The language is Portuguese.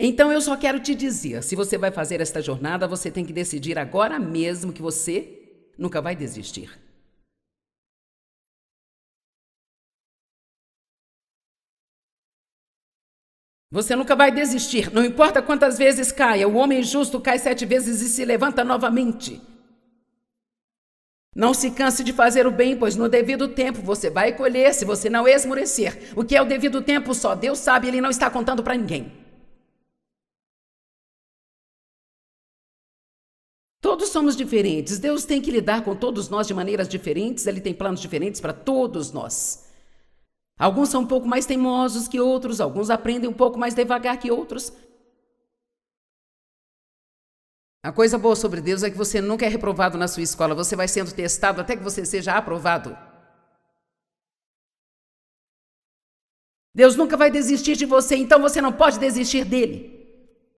Então eu só quero te dizer: se você vai fazer esta jornada, você tem que decidir agora mesmo que você nunca vai desistir. Você nunca vai desistir, não importa quantas vezes caia, o homem justo cai sete vezes e se levanta novamente. Não se canse de fazer o bem, pois no devido tempo você vai colher se você não esmorecer. O que é o devido tempo só Deus sabe, ele não está contando para ninguém. Todos somos diferentes. Deus tem que lidar com todos nós de maneiras diferentes. Ele tem planos diferentes para todos nós. Alguns são um pouco mais teimosos que outros, alguns aprendem um pouco mais devagar que outros. A coisa boa sobre Deus é que você nunca é reprovado na sua escola, você vai sendo testado até que você seja aprovado. Deus nunca vai desistir de você, então você não pode desistir dele.